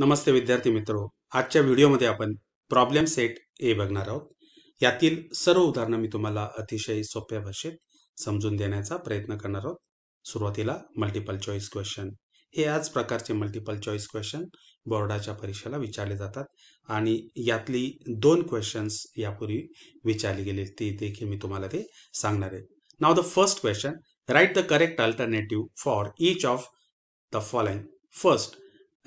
नमस्ते विद्यार्थी मित्रो आजच्या व्हिडिओमध्ये आपण प्रॉब्लेम सेट ए बघणार आहोत यातील सर्व उदाहरणं मी तुम्हाला अतिशय सोप्या भाषेत समजून देण्याचा प्रयत्न करणार आहोत सुरुवातीला मल्टिपल चॉईस क्वेश्चन हे आज प्रकारचे मल्टिपल चॉईस क्वेश्चन बोर्डाच्या परीक्षेला विचारले जातात आणि यातली दोन क्वेश्चन्स यापूर्वी विचारली गेले ते देखील मी तुम्हाला ते सांगणार आहे now the first question right the correct alternative for each of the following first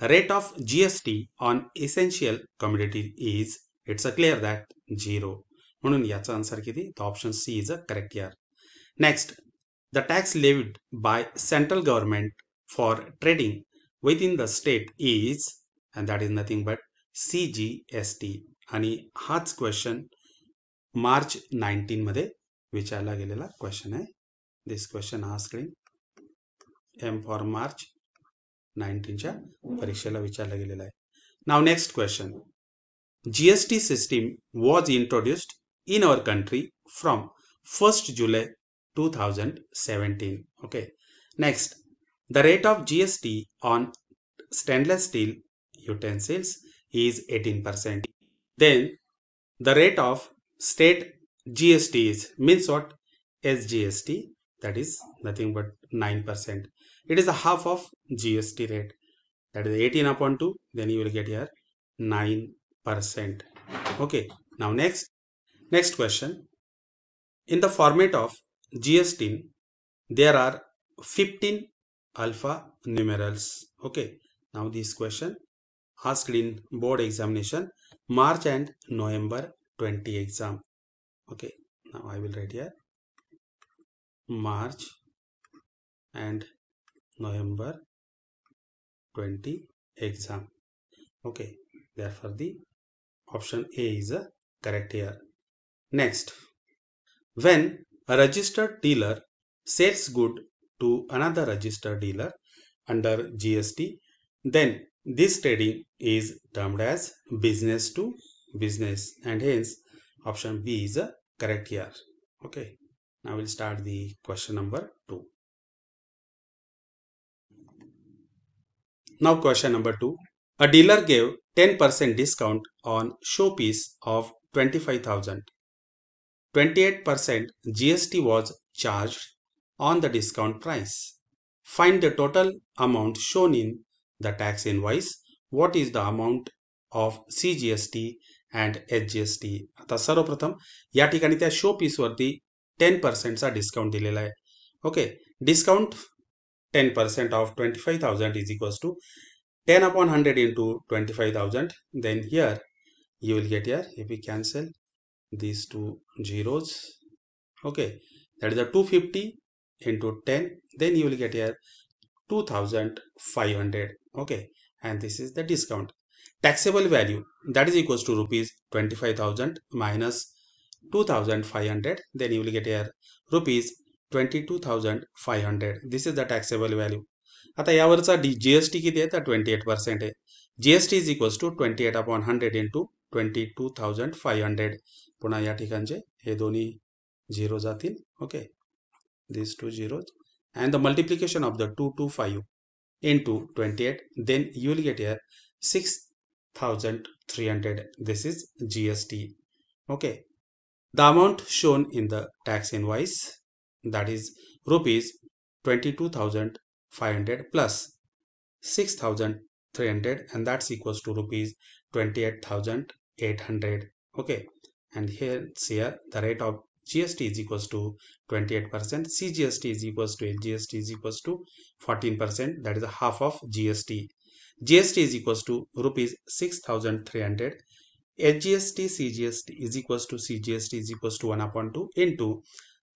rate of GST on essential commodity is it's a clear that zero. म्हणून याचा आन्सर किती the option C is a correct here next the tax levied by central government for trading within the state is and that is nothing but C G S T आणि हाच question मार्च nineteen मध्ये विचारला गेलेला question आहे this question हा screen M for March नाईन्टीनच्या परीक्षेला विचारला गेलेला आहे now next question GST system was introduced in our country from first जुलै two thousand seventeen okay next the rate of GST on stainless steel utensils is 18%. Then the rate of state GST is means what SGST that is nothing but 9% it is a half of GST rate that is 18 upon 2 then you will get here 9% okay now next next question in the format of GST there are 15 alpha numerals okay now this question asked in board examination March and November 20 exam okay now I will write here March and November 20 exam. Okay, therefore the option A is a correct here. Next, when a registered dealer sells good to another registered dealer under GST, then this trading is termed as business to business and hence option B is a correct here. Okay, now we'll start the question number 2. Now question number 2. A dealer gave 10% discount on showpiece of 25,000. 28% GST was charged on the discount price. Find the total amount shown in the tax invoice. What is the amount of CGST and HGST? T and H G showpiece T the 10% discount त्या दिलेला 10% of 25,000 is equals to 10 upon 100 into 25,000. Then here you will get here if we cancel these two zeros. Okay, that is the 250 into 10. Then you will get here 2500. Okay, and this is the discount. Taxable value that is equals to rupees 25,000 minus 2500. Then you will get here rupees Twenty-two thousand five hundred. This is the taxable value. Is the आता यावरचा the G S T किती आहे तर twenty eight percent आहे G S T is equals to twenty eight upon hundred twenty two thousand five hundred पुन्हा या ठिकाणचे हे दोन्ही झिरो जातील okay this two zeros and the multiplication of the two two five into 28 then you will get here 6300 this is gst okay the amount shown in the tax invoice that is rupees 22,500 plus 6,300 and that's equals to rupees 28,800 okay and here here the rate of GST is equals to 28%, CGST is equals to GST is equals to 14%, that is a half of GST. GST is equals to rupees 6,300, HGST, CGST is equals to CGST is equals to 1 upon 2 into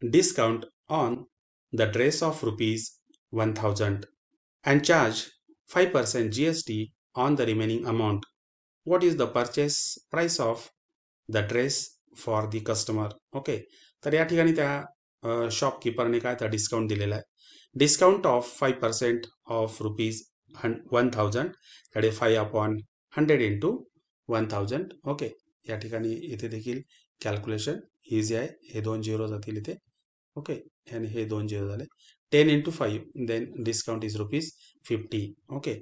discount on the dress of rupees 1000 and charge 5% GST on the remaining amount. What is the purchase price of the dress for the customer? Okay. तर या ठिकाणी त्या shopkeeper ने काय त्या discount दिलेला आहे discount 5% of rupees 1000 कडे 5 अपॉन 100 इनटू 1000 ओके या ठिकाणी इथे देखील कॅल्क्युलेशन इजी आहे हे दोन झिरोज आतील इथे ओके आणि हे दोन झिरो झाले ten into five then discount is rupees fifty okay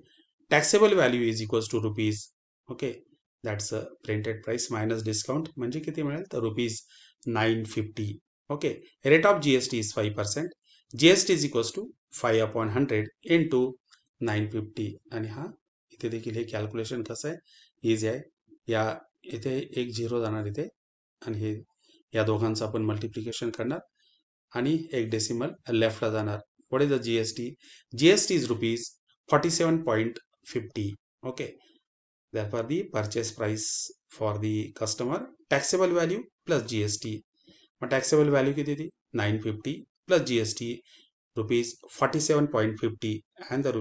taxable value is equals to rupees okay that's a printed price minus discount म्हणजे किती मिळेल तर rupees nine fifty okay rate of G S T is five percent G S T is equals to five upon hundred in two nine fifty आणि हा इथे देखील हे calculation कसं आहे इझी आहे या इथे एक झिरो जाणार इथे आणि हे या दोघांचं आपण मल्टिप्लिकेशन करणार आणि एक डेसिमल लेफ्टला जाणार what is the GST GST is rupees forty seven point fifty okay therefore the purchase price for the customer taxable value plus GST और taxable value कितनी थी 950 plus GST rupees 47.50 and the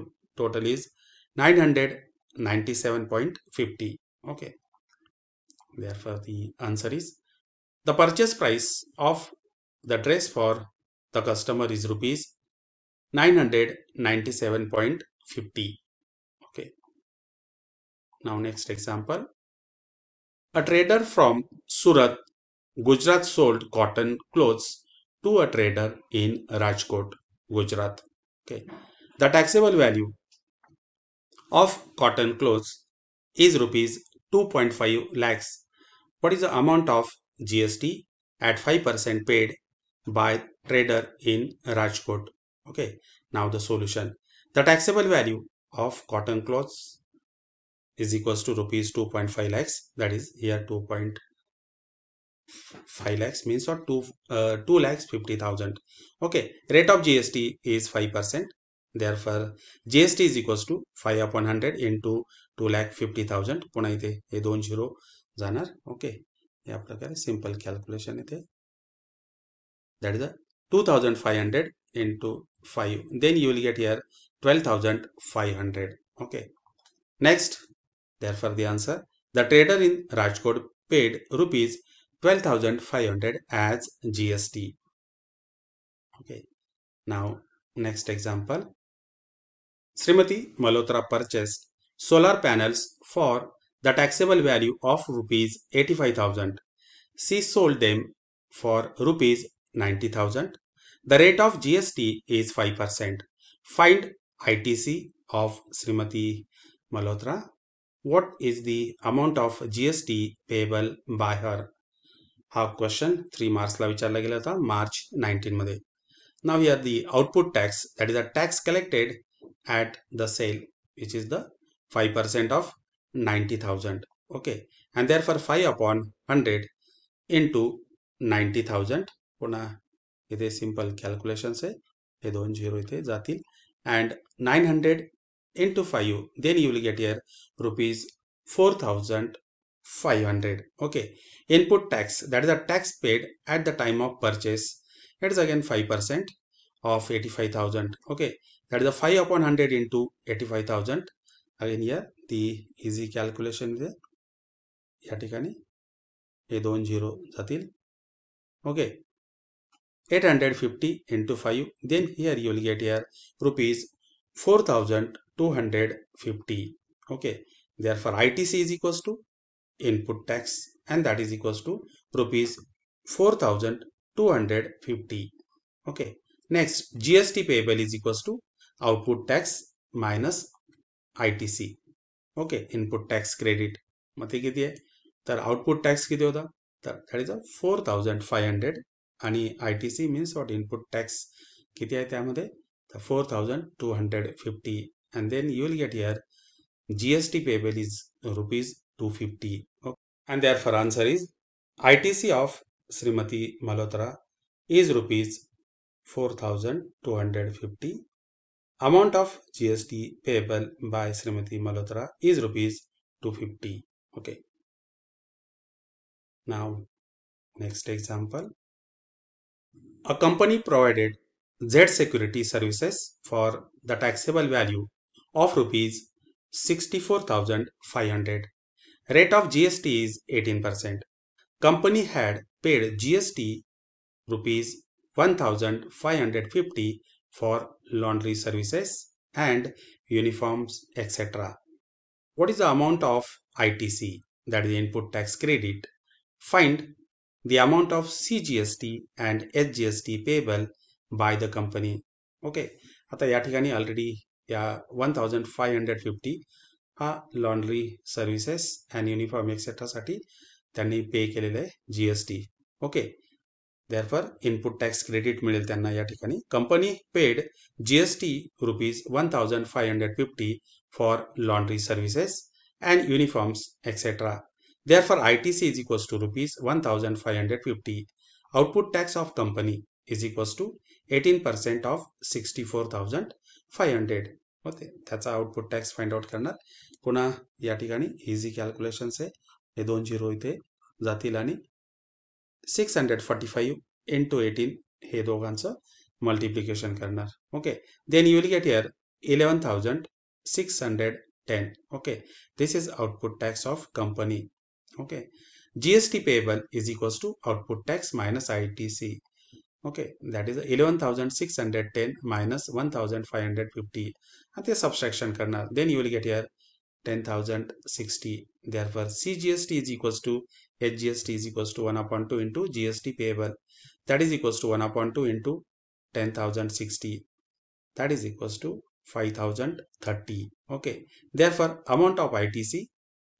total is 997.50 okay therefore the answer is the purchase price of The dress for the customer is rupees 997.50. Okay. Now next example. A trader from Surat, Gujarat sold cotton clothes to a trader in Rajkot, Gujarat. Okay. The taxable value of cotton clothes is rupees 2.5 lakhs. What is the amount of GST at 5% paid by trader in Rajkot. Okay, now the solution. The taxable value of cotton clothes is equals to rupees 2.5 lakhs that is here 2.5 lakhs means or 2 uh, 2 lakhs 50000 okay rate of gst is 5% therefore gst is equals to 5 upon 100 into 2 lakh 50000 पुन्हा a हे zanar. Okay, जाणार okay simple calculation simple that is a 2500 into 5 then you will get here 12500 okay next therefore the answer the trader in Rajkot paid rupees 12500 as GST okay now next example Srimati Malhotra purchased solar panels for the taxable value of rupees 85000 she sold them for rupees 90,000. The rate of GST is 5%. Find ITC of Srimati Malhotra. What is the amount of GST payable by her? Our question 3 marks la vichar lagilata, March 19 made. Now we have the output tax that is a tax collected at the sale which is the 5% of 90,000. Okay. And therefore 5 upon 100 into 90,000 पुन्हा इथे simple calculations आहे हे दोन zero इथे जातील and nine hundred into five then you will get here rupees four thousand five hundred okay input tax that is a tax paid at the time of purchase that is again five percent of eighty five thousand okay that is a five upon hundred into eighty five thousand again here ती easy calculation इथे या ठिकाणी दोन zero जातील okay 850 into 5 then here you will get here rupees 4250 okay therefore itc is equals to input tax and that is equals to rupees 4250 okay next gst payable is equals to output tax minus itc okay input tax credit मत कीजिए तर output tax किती होता तर that is a 4,500. आणि I T C means what input tax किती four thousand two hundred fifty and then you will get here G S T payable is rupees two fifty and therefore answer is I T C of Shrimati Malhotra is rupees four thousand two hundred fifty amount of GST payable by Srimati Malhotra is rupees 250. Okay. Now, next example. A company provided Z security services for the taxable value of rupees 64,500. Rate of GST is 18%. Company had paid GST rupees 1550 for laundry services and uniforms etc. What is the amount of ITC that is input tax credit? Find the amount of CGST and SGST payable by the company. Okay, आता या ठिकानी already या 1550 हा laundry services and uniform etc. साथी त्यानी pay के लिए GST. Okay, therefore input tax credit मिलेल त्यानी या company paid GST rupees 1550 for laundry services and uniforms etc. Therefore, ITC is equals to rupees 1550. Output tax of company is equals to 18% of 64500. Okay, that's output tax find out karna. Puna yatigani easy calculation se edon zero ite zatilani 645 into 18 he dogansa multiplication karna. Okay, then you will get here 11610. Okay, this is output tax of company okay gst payable is equals to output tax minus itc okay that is 11610 minus 1550 and the subtraction karna then you will get here 10060 therefore cgst is equals to hgst is equals to 1 upon 2 into gst payable that is equals to 1 upon 2 into 10060 that is equals to 5030 okay therefore amount of itc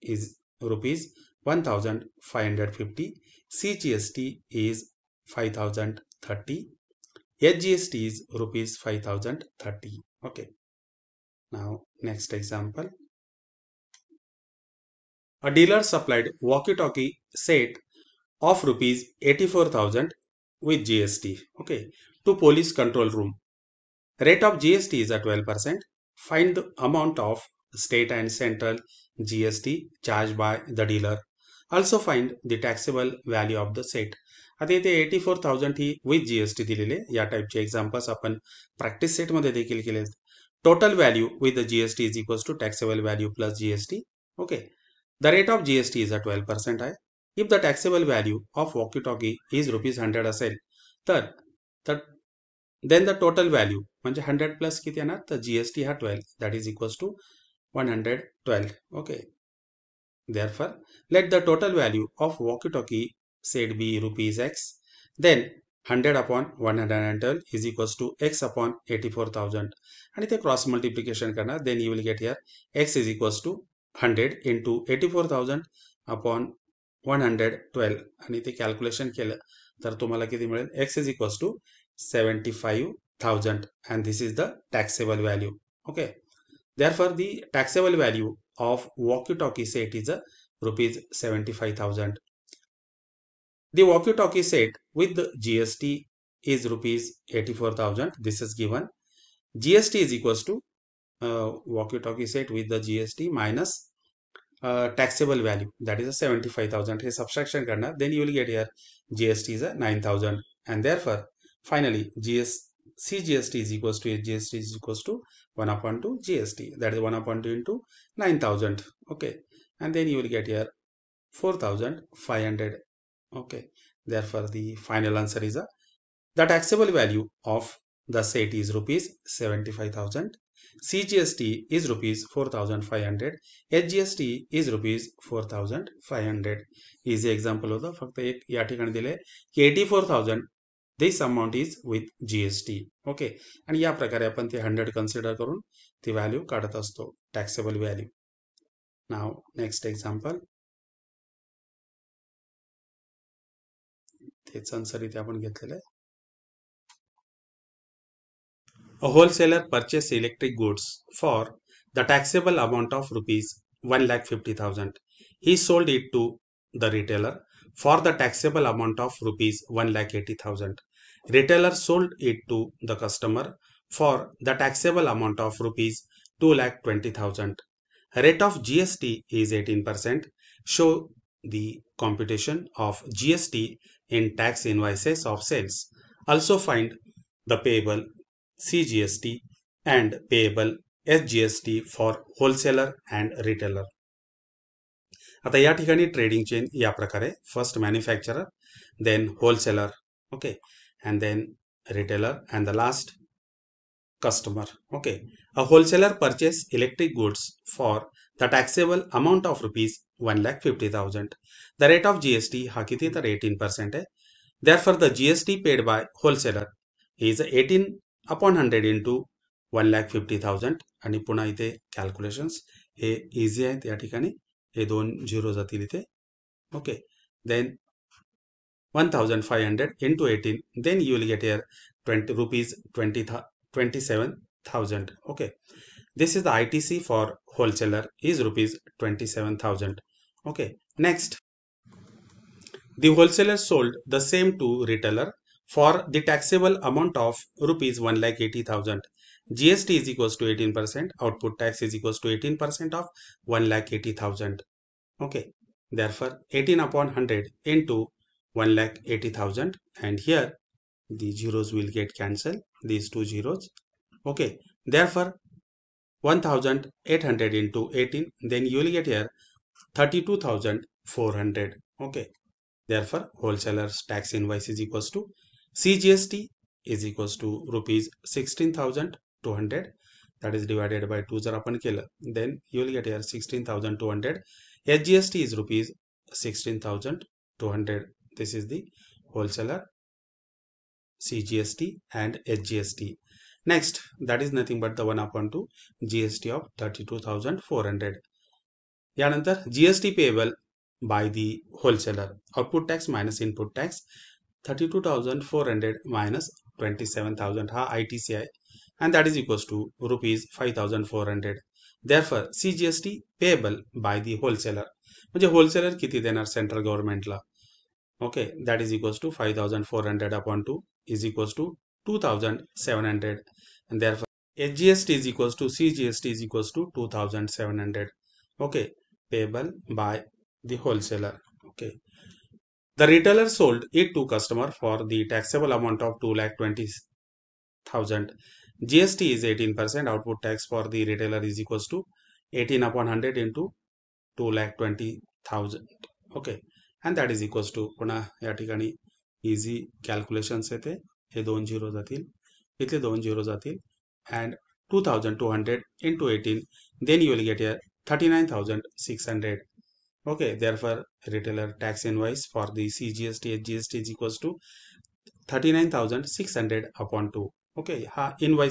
is rupees 1550, CGST is 5030, HGST is rupees 5030. Okay. Now next example. A dealer supplied walkie-talkie set of rupees 84,000 with GST. Okay. To police control room. Rate of GST is at 12%. Find the amount of state and central GST charged by the dealer also find the taxable value of the set. आता इथे eighty four thousand ही with GST दिलेले या टाईपचे examples आपण practice सेटमध्ये देखील केले total value with the GST is equals to taxable value plus GST okay the rate of GST is a twelve percent आहे if the taxable value of walkie talkie is rupees hundred असेल तर then the total value म्हणजे hundred plus किती येणार तर GST हा twelve that is equals to one hundred twelve okay Therefore, let the total value of walkie-talkie said be rupees x. Then 100 upon 112 is equals to x upon 84,000. And if you cross multiplication karna, then you will get here x is equals to 100 into 84,000 upon 112. And if the calculation, calculation केलं तर तुम्हाला किती x is equals to 75,000. And this is the taxable value. Okay. Therefore, the taxable value of walkie-talkie set is uh, rupees 75,000. The walkie-talkie set with GST is rupees 84,000. This is given. GST is equals to uh, walkie-talkie set with the GST minus uh, taxable value that is a 75,000. Here subtraction karna then you will get here GST is a uh, 9,000 and therefore finally GST. CGST is equals to HGST is equals to 1 upon 2 GST. That is 1 upon 2 into 9000. Okay. And then you will get here 4500. Okay. Therefore, the final answer is a, uh, the taxable value of the set is rupees 75,000. CGST is rupees 4500. HGST is rupees 4500. Easy example of फक्त एक that ठिकाणी दिले this amount is with GST. Okay. And yeah, prakare apan the 100 consider karun, the value kaadatas to taxable value. Now, next example. Thets answer it apan A wholesaler purchased electric goods for the taxable amount of rupees 1,50,000. He sold it to the retailer for the taxable amount of rupees 1,80,000. Retailer sold it to the customer for the taxable amount of rupees 2,20,000. Rate of GST is 18%. Show the computation of GST in tax invoices of sales. Also find the payable CGST and payable SGST for wholesaler and retailer. आता या ठिकाणी trading chain या प्रकारे first manufacturer then wholesaler okay and then retailer and the last customer okay a wholesaler purchase electric goods for the taxable amount of rupees 150000 the rate of gst ha kiti tar 18% hai therefore the gst paid by wholesaler is 18 upon 100 into 150000 आणि पुन्हा इथे calculations हे easy आहेत या ठिकाणी हे दोन zero जातील इथे okay then one thousand five hundred into eighteen then you will get here twenty rupees here twenty this is the ITC for wholesaler is rupees 27,000. Okay, next. The wholesaler sold the same to retailer for the taxable amount of rupees 1,80,000 GST is equals to 18%, output tax is equals to 18% of 1,80,000. Okay, therefore 18 upon 100 into 1,80,000 and here the zeros will get cancelled, these two zeros. Okay, therefore 1,800 into 18, then you will get here 32,400. Okay, therefore wholesalers tax invoice is equals to CGST is equals to rupees 16,000 200 that is divided by 2 जर आपण केलं then you will get here 16,200 SGST is rupees 16,200 this is the wholesaler CGST and SGST next that is nothing but the one upon 2 GST of 32,400 यानंतर GST payable by the wholesaler output tax minus input tax 32,400 minus 27,000 Ha itci and that is equals to rupees 5400 therefore cgst payable by the wholesaler म्हणजे wholesaler किती देणार central गव्हर्नमेंटला okay that is equals to five thousand four hundred upon two is equals to therefore HGST is equals to CGST is equals to 2700 okay payable by the wholesaler okay the retailer sold it to customer for the taxable amount of 2 lakh 20 thousand GST is 18% output tax for the retailer is equals to 18 upon 100 into 2 lakh 20,000. Okay. And that is equals to पुन्हा या ठिकाणी easy calculations येते हे दोन zero जातील इथले दोन zero जातील and two thousand two hundred into eighteen then you will get here thirty nine thousand six hundred okay therefore retailer tax invoice for the cgst hgst is equals to 39600 upon 2 okay हा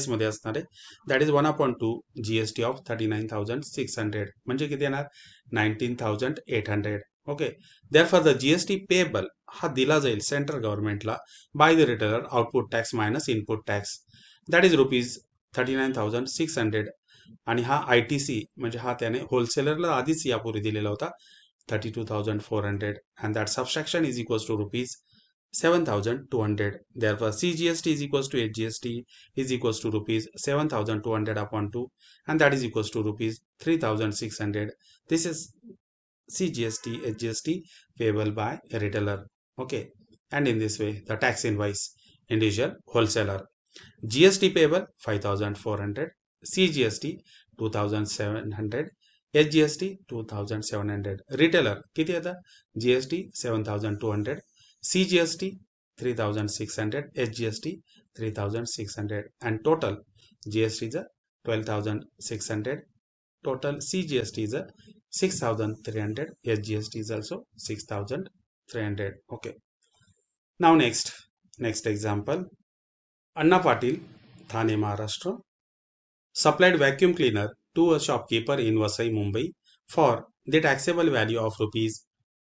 मध्ये असणार आहे that is one upon two G S T of thirty nine thousand six hundred म्हणजे किती येणार nineteen thousand eight hundred okay therefore the G S T payable हा दिला जाईल सेंट्रल गव्हर्नमेंटला by the retailer output tax minus input tax that is rupees thirty nine thousand six hundred आणि हा आय T सी म्हणजे हा त्याने होलसेलरला आधीच यापूर्वी दिलेला होता thirty two thousand four hundred and that subtraction is equals to rupees 7200 therefore cgst is equals to hgst is equals to rupees 7200 upon 2 and that is equals to rupees 3600 this is cgst hgst payable by a retailer okay and in this way the tax invoice individual wholesaler gst payable 5400 cgst 2700 HGST two thousand seven hundred. Retailer, T GST 7200 CGST 3600, SGST 3600 and total GST is 12600, total CGST is 6300, SGST is also 6300. Okay. Now next, next example. Anna Patil, Thane, Maharashtra supplied vacuum cleaner to a shopkeeper in Vasai, Mumbai for the taxable value of rupees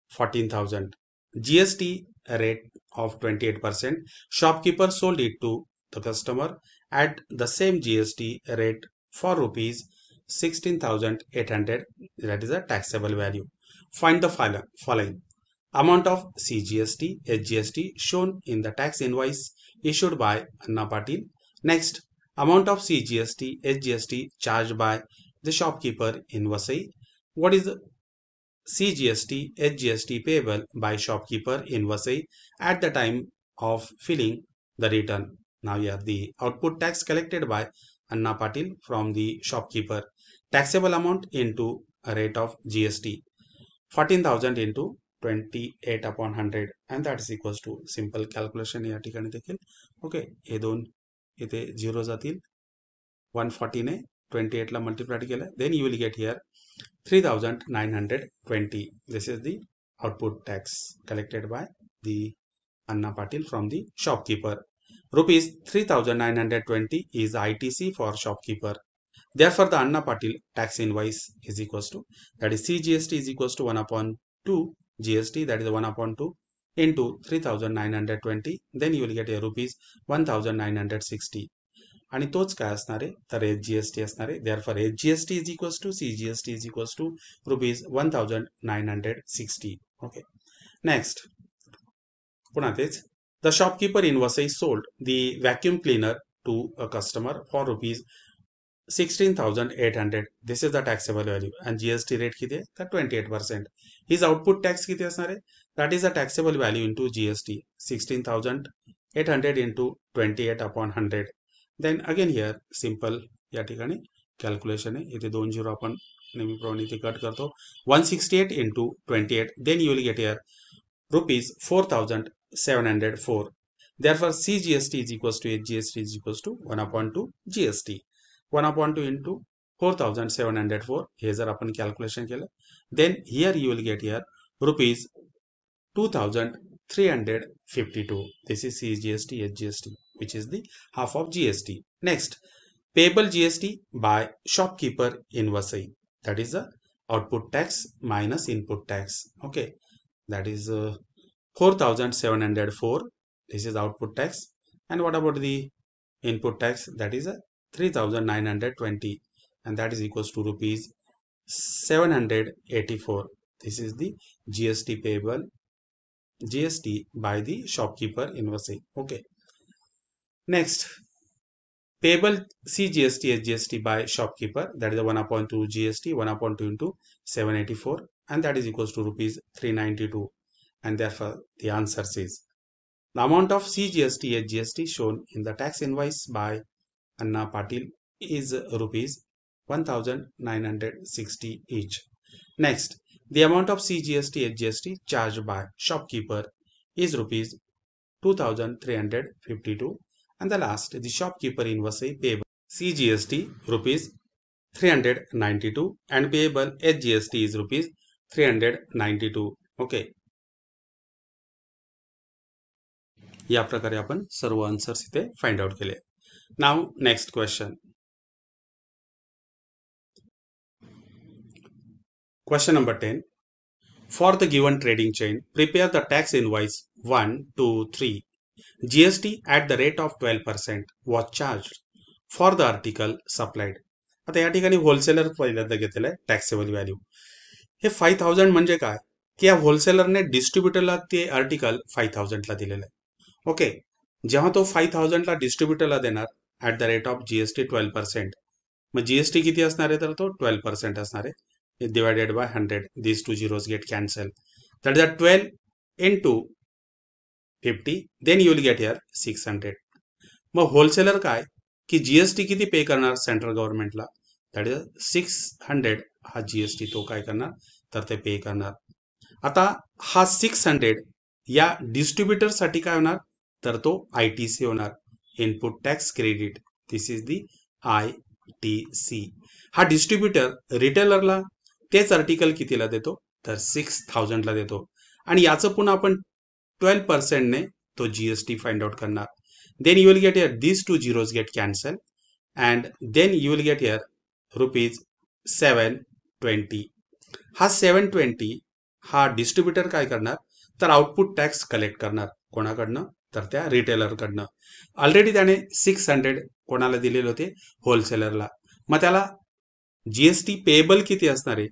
14,000. GST rate of 28%. Shopkeeper sold it to the customer at the same GST rate for rupees 16,800 that is a taxable value. Find the following amount of CGST, HGST shown in the tax invoice issued by Anna Patil. Next, amount of CGST, HGST charged by the shopkeeper in Vasai. What is the CGST, HGST payable by shopkeeper in Vasai at the time of filling the return. Now have the output tax collected by Anna Patil from the shopkeeper. Taxable amount into a rate of GST. 14,000 into 28 upon 100 and that is equals to simple calculation. या ठिकाणी देखील okay हे दोन इथे zero जातील one फॉर्टीने twenty एटला multiply केलं then you will get 3920 this is the output tax collected by the Anna Patil from the shopkeeper rupees 3920 is ITC for shopkeeper therefore the Anna Patil tax invoice is equals to that is CGST is equals to 1 upon 2 GST that is 1 upon 2 into 3920 then you will get a rupees 1960 आणि तोच काय असणार आहे तर H G S T असणार आहे therefore H G S T is equals to C G S T is equals to rupees one thousand nine hundred sixty okay next पुन्हा तेच the shopkeeper in Vasai sold the vacuum cleaner to a customer for rupees sixteen thousand eight hundred this is the taxable value आणि GST rate किती आहे तर twenty eight percent his output tax किती असणार आहे that is a taxable value into GST sixteen thousand eight hundred into twenty eight upon hundred then again here simple या calculation है आहे इथे दोन झिरो आपण नेहमीप्रमाणे इथे कट करतो one sixty eight into twenty eight then you will get here rupees four thousand seven hundred four therefore C G S T is equal to H G S T is equals to one upon two G S T one upon two into four thousand seven hundred four हे जर आपण calculation केलं then here you will get here rupees two thousand three hundred fifty to this is C G S T H G S T which is the half of GST. Next, payable GST by shopkeeper in Vasai. That is the output tax minus input tax. Okay, that is uh, 4704. This is output tax. And what about the input tax? That is a uh, 3920 and that is equals to rupees 784. This is the GST payable GST by the shopkeeper in Vasai. Okay. Next, payable CGST SGST by shopkeeper that is the 1 upon 2 GST 1 upon 2 into 784 and that is equals to rupees 392 and therefore the answer is the amount of CGST SGST shown in the tax invoice by Anna Patil is rupees 1960 each. Next, the amount of CGST SGST charged by shopkeeper is rupees 2352 and the last, the shopkeeper invoice payable CGST rupees 392 and payable HGST is rupees 392. Okay. या प्रकारे आपण सर्व answers इथे find out केले now next question Question number 10. For the given trading chain, prepare the tax invoice 1, 2, 3 GST at the rate of 12% was charged for the article supplied. आता या ठिकाणी wholesaler पहिल्यांदा घेतलेलं आहे टॅक्सेबल व्हॅल्यू हे five thousand म्हणजे काय की या होलसेलरने डिस्ट्रीब्युटरला ते आर्टिकल फाईव्ह थाउजंडला दिलेलं आहे ओके जेव्हा तो फाईव्ह थाउजंडला डिस्ट्रीब्युटरला देणार at the rate of GST twelve percent मग जीएसटी किती असणार आहे तर तो ट्वेल्व पर्सेंट असणार आहे divided by hundred this two zeros get cancel that is twelve in two fifty then you will get here six hundred मग wholesaler काय की जीएसटी किती पे करणार सेंट्रल गव्हर्नमेंटला दॅट इज सिक्स हंड्रेड हा GST तो काय करणार तर ते पे करणार आता हा सिक्स हंड्रेड या डिस्ट्रीब्युटरसाठी काय होणार तर तो आय टी सी होणार input tax credit this is the I T C हा डिस्ट्रीब्युटर रिटेलरला तेच आर्टिकल कितीला देतो तर सिक्स थाउजंडला देतो आणि याचं पुन्हा आपण 12 तो ने तो टी फाइंड आउट करणार you will get get here two two get get and then you will get here rupees seven twenty हा ट्वेंटी हा डिस्ट्रीब्युटर काय करणार तर आउटपुट टॅक्स कलेक्ट करणार कोणाकडनं तर त्या रिटेलरकडनं ऑलरेडी त्याने सिक्स हंड्रेड कोणाला दिलेले होते होलसेलरला मग त्याला जीएसटी पेएबल किती असणार आहे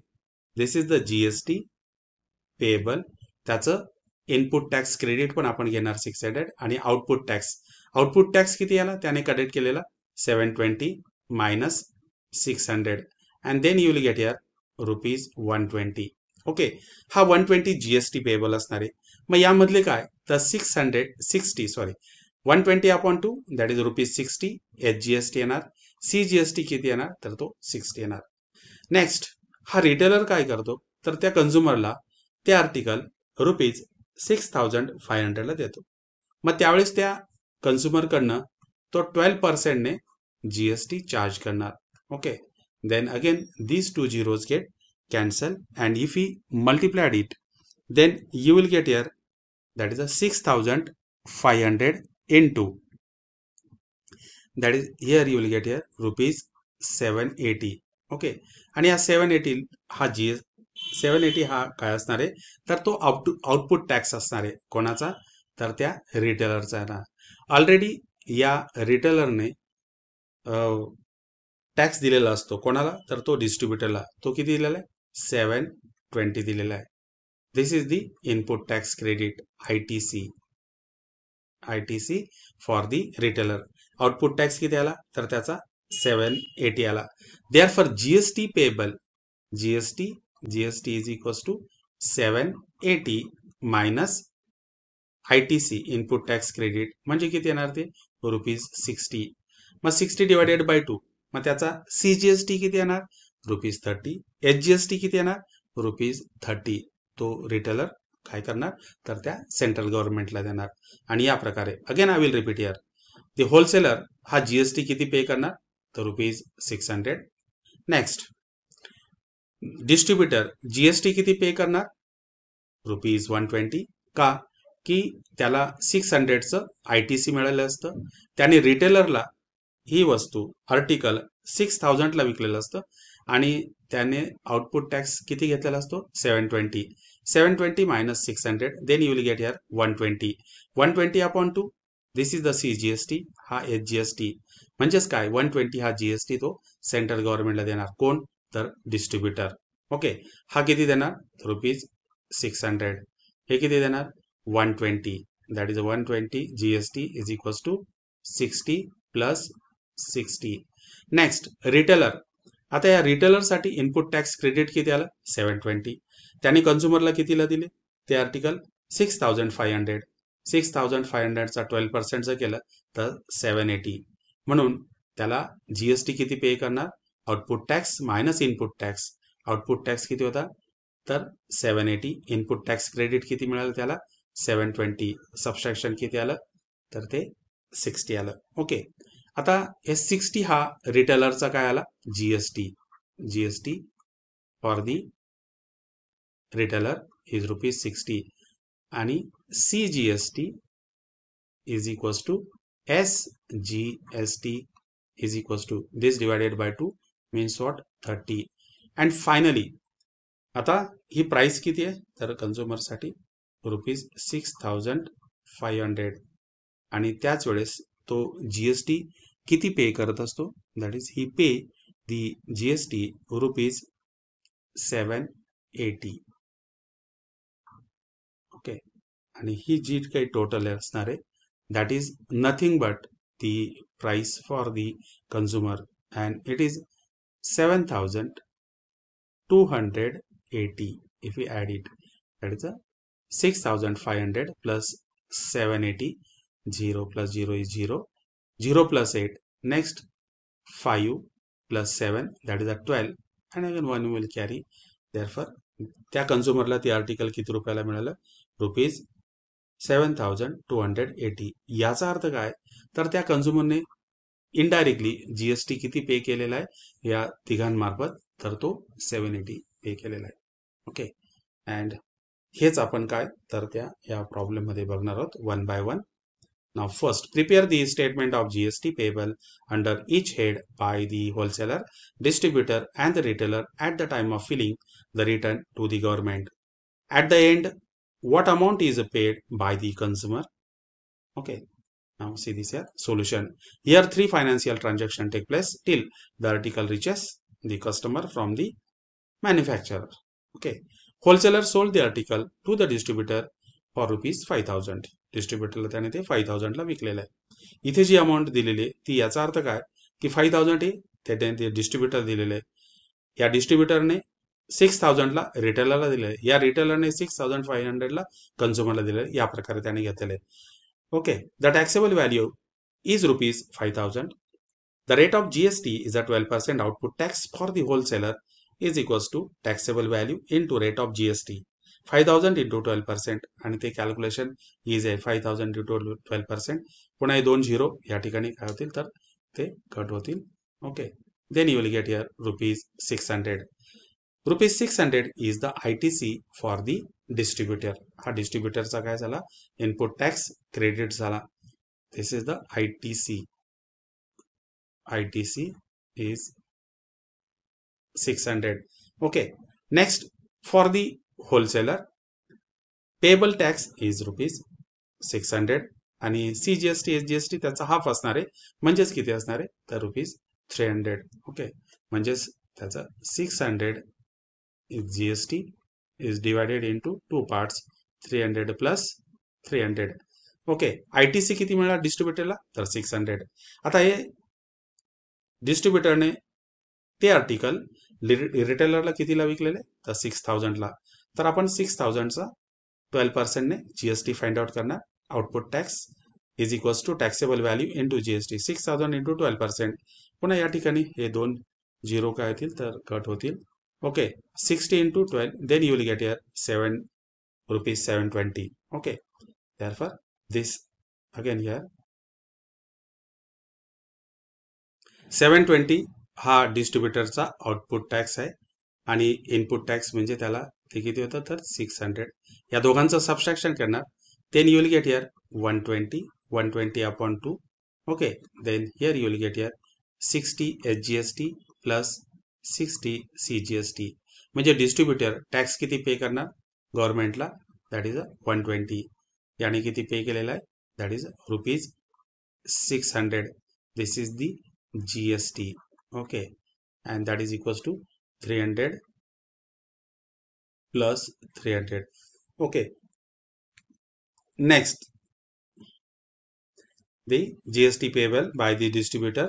this is the GST payable त्याचं इनपुट टैक्स क्रेडिट पण सिक्स हंड्रेड आणि आउटपुट टैक्स आउटपुट टॅक्स किती याला त्याने credit seven twenty minus six hundred and then you will get here rupees one twenty okay हा वन ट्वेंटी जीएसटी पेएबल असणार आहे मग six hundred sixty sorry one twenty upon two that is rupees sixty H GST येणार C G S T तर तो sixty next हा retailer का कंज्यूमरला article rupees six thousand five हंड्रेडला देतो मग त्यावेळेस त्या कन्झ्युमरकडनं तो ट्वेल्व पर्सेंटने जी एस टी चार्ज करणार okay then again these two zeros get cancel and if he multiplied it then you will get here that is a six thousand five hundred in into that is here you will get here rupees seven eighty okay आणि या seven eighty हा G S seven eighty हा काय असणार आहे तर तो out output tax असणार आहे कोणाचा तर त्या रिटेलरचा येणार ऑलरेडी या रिटेलरने टॅक्स दिलेला असतो कोणाला तर तो डिस्ट्रीब्युटरला तो किती दिलेला आहे सेवन ट्वेंटी दिलेला आहे this is the input tax credit I T C I T C for the retailer output tax किती आला तर त्याचा सेवन एटी आला they are for GST payable GST GST is equals to 780 minus ITC input tax credit म्हणजे किती येणार ते rupees sixty मग सिक्स्टी डिवाइडेड बाय टू मग त्याचा सी जी एस टी किती येणार rupees thirty H G S T किती येणार रुपीज थर्टी तो रिटेलर काय करणार तर त्या सेंट्रल गव्हर्नमेंटला देणार आणि या प्रकारे again I will repeat here the wholesaler हा जीएसटी किती पे करणार तर rupees six hundred next distributor GST किती पे करणार रुपीज वन ट्वेंटी का की त्याला सिक्स हंड्रेडचं आय टी सी मिळालं असतं त्याने रिटेलरला ही वस्तू आर्टिकल सिक्स थाउजंडला विकलेलं असतं आणि त्याने आउटपुट टॅक्स किती घेतलेला असतो seven twenty seven twenty minus six hundred then you will get here one twenty one twenty upon two this is the C G S T हा एच जी एस टी म्हणजेच काय one twenty हा G S T तो central गव्हर्नमेंटला देणार कोण तर distributor okay हा किती देणार रुपीज सिक्स हंड्रेड हे किती देणार one twenty that is one twenty G S T is equals to sixty plus sixty next retailer आता या रिटेलरसाठी इनपुट टॅक्स क्रेडिट किती आलं सेवन ट्वेंटी त्यांनी कन्झ्युमरला कितीला दिले ते article six thousand five hundred six thousand five हंड्रेडचा ट्वेल्व पर्सेंट जर केलं तर सेवन एटी म्हणून त्याला जी एस टी किती पे करणार output tax minus input tax output tax किती होता तर seven eighty input tax credit किती मिळालं त्याला सेवन ट्वेंटी सबस्ट्रॅक्शन किती आलं तर ते सिक्स्टी आलं ओके आता एस सिक्स्टी हा रिटेलरचा काय आला GST GST for the retailer is rupees sixty आणि C G S T is equals to S G S T is equals to this divided by two means what thirty and finally आता ही price किती आहे तर कन्झ्युमरसाठी rupees six thousand five hundred आणि त्याच वेळेस तो जी एस टी किती पे करत असतो that is he pay the G S T rupees seven eighty okay आणि ही जी काही टोटल असणार आहे that is nothing but the price for the consumer and it is 7,280 if we add it that is a 6,500 plus 780 0 plus 0 is 0 0 plus 8 next 5 plus 7 that is a 12 and again 1 will carry therefore त्या कन्झ्युमरला ते article किती रुपयाला मिळालं rupees seven thousand two hundred eighty याचा अर्थ काय तर त्या कन्झ्युमरने इनडायरेक्टली जीएसटी किती पे केलेला आहे या तिघांमार्फत तो सेवन एटी पे केलेला ओके एंड हेच आपण काय तर त्या आहोत one by one now first prepare the statement of GST payable under each head by the wholesaler distributor and the retailer at the time of filing the return to the government at the end what amount is paid by the consumer okay Now see this here solution. Here three financial transaction take place till the article reaches the customer from the manufacturer. Okay. Wholesaler sold the article to the distributor for rupees five thousand डिस्ट्रीब्युटरला त्याने ते फाय थाउजंडला विकलेलं आहे इथे जी amount दिलेली आहे ती याचा अर्थ काय की फाय थाउजंड आहे त्याने ते डिस्ट्रीब्युटर दिलेले आहे या डिस्ट्रीब्युटरने सिक्स retailer रिटेलरला दिले या रिटेलरने सिक्स थाउजंड फाईव्ह हंड्रेडला कन्झ्युमरला दिले या प्रकारे त्याने घेतलेले आहे Okay, the taxable value is rupees 5000. The rate of GST is a 12% output tax for the wholesaler is equals to taxable value into rate of GST. 5000 into 12% and the calculation is a 5000 into 12%. Percent पुन्हा हे दोन zero या ठिकाणी काय होतील तर ते cut होतील okay then you will rupees 600 is the itc for the distributor ha distributor cha sala input tax credit sala. this is the itc itc is 600 okay next for the wholesaler payable tax is rupees 600 ani cgst sgst tacha half asnar e manje kiti asnar e rupees 300 okay manje tacha 600 GST is divided into two parts 300 plus 300. Okay ITC T C किती मिळाला डिस्ट्रीब्युटरला तर six hundred आता हे डिस्ट्रीब्युटरने ते article रिटेलरला कितीला विकलेले तर six थाउजंडला तर आपण सिक्स थाउजंडचा ट्वेल्व ने जीएसटी फाइंड आउट करणार output tax is equals to taxable value into GST six thousand into twelve percent पुन्हा या ठिकाणी हे दोन झिरो काय होतील तर कट होतील okay sixteen to 12 then you will get here 7 rupees 720 okay therefore this again here 720 ha distributor's cha output tax hai ani input tax mhanje tyala kiti hota tar 600 ya doghancha subtraction karna then you will get here 120 120 upon 2 okay then here you will get here 60 G S T plus sixty C G S T म्हणजे distributor tax किती pay करणार गव्हर्नमेंटला that is one twenty याने किती pay केलेला आहे that is rupees six hundred this is the G S T okay and that is equals to three hundred plus three hundred okay next the the GST payable by the distributor.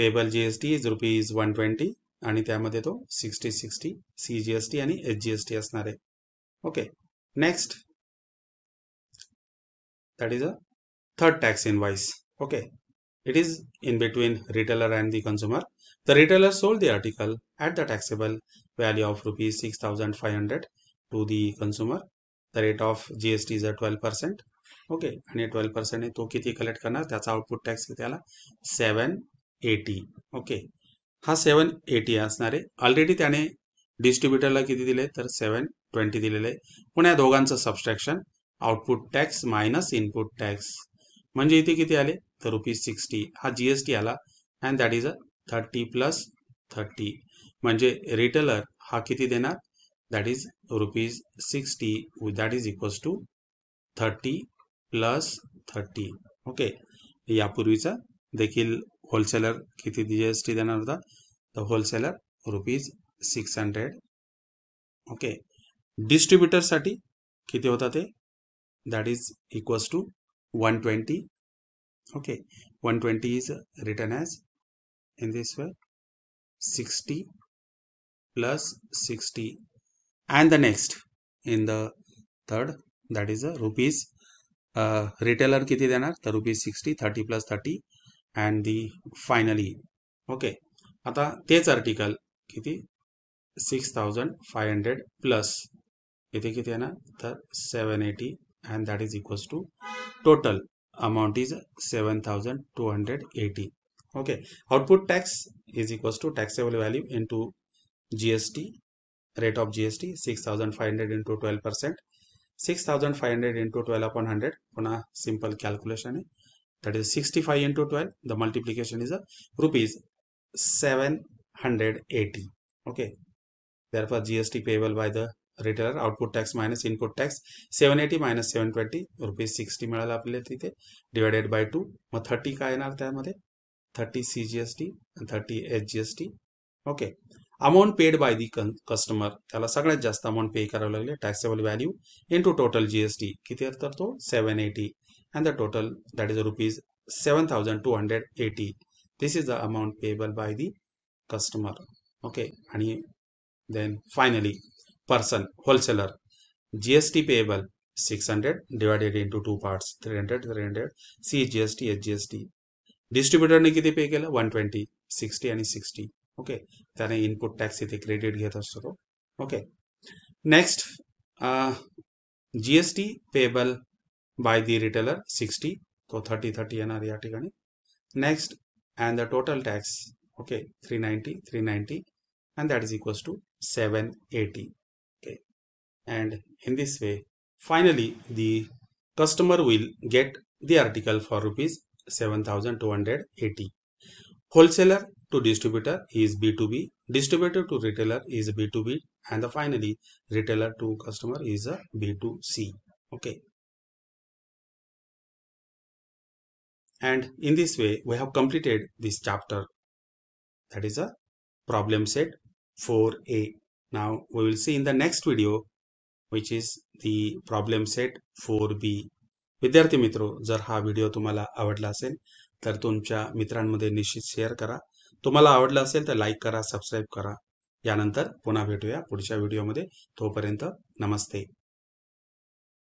Payable is rupees one twenty आणि त्यामध्ये तो sixty sixty C G S T आणि H G S T असणार आहे okay next that is a third tax invoice okay it is in between retailer and the consumer the retailer sold the article at the taxable value of rupees 6500 to the consumer the rate of gst is at 12% okay आणि twelve percent आहे तो किती collect करणार त्याचा output tax किती आला seven eighty okay हा seven eighty असणार आहे ऑलरेडी त्याने डिस्ट्रीब्युटरला किती दिले तर सेवन ट्वेंटी दिलेलं आहे पुन्हा या दोघांचं subtraction output tax minus input tax म्हणजे इथे किती आले तर रुपीज सिक्स्टी हा जी एस टी आला and that is a thirty plus thirty म्हणजे रिटेलर हा किती देणार that is rupees sixty that is equals to thirty plus thirty okay यापूर्वीचा देखील होलसेलर किती जी एस टी देना होता तर wholesaler rupees six hundred okay डिस्ट्रीब्युटरसाठी किती होता ते that is equals to one twenty okay one twenty is return as in this way sixty plus sixty and the next in the third that is rupees retailer कि देना तो rupees sixty thirty plus thirty and the finally okay आता तेच article किती six thousand five hundred plus इथे कि येणार तर seven eighty and that is equals to total amount is seven thousand two hundred eighty okay output tax is equals to taxable value into G S T rate of GST 6500 into 12 percent 6500 into 12 upon 100 पुनः simple calculation है that is 65 into 12 the multiplication is a rupees 780 okay therefore gst payable by the retailer output tax minus input tax 780 minus 720 rupees 60 मिळाले आपल्याला तिथे divided by 2 मग 30 काय येणार त्यामध्ये 30 cgst and 30 sgst Okay. Amount paid by the customer. त्याला सगळ्यात Just amount पे करावा लागले Value into total GST. Kithi किती तर 780 and the total that is rupees 7280 this is the amount payable by the customer okay and then finally person wholesaler gst payable 600 divided into two parts 300 300 c gst gst distributor किती pay केलं one twenty sixty sixty. Okay, okay input tax tax इथे credit घेत असतो तो okay next G by the retailer 60 so 30 30 येणार या ठिकाणी next and the total tax okay three 390 three ninety and that is equals to seven eighty okay and in this way finally the article for rupees 7280 wholesaler to distributor is b2b distributor to retailer is b2b and the finally retailer to customer is a b2c okay And in this way, we have completed this chapter. That is a problem set 4a. Now, we will see in the next video, which is the problem set 4b. विद्यार्थी मित्रो जर हा video तुम्हारा आवडला असेल तर तुमच्या निश्चित शेयर करा तुम्हारा आवडला तो लाइक करा सब्सक्राइब करा यानंतर भेटू पुढ़ पुढच्या व्हिडिओमध्ये तोपर्यंत नमस्ते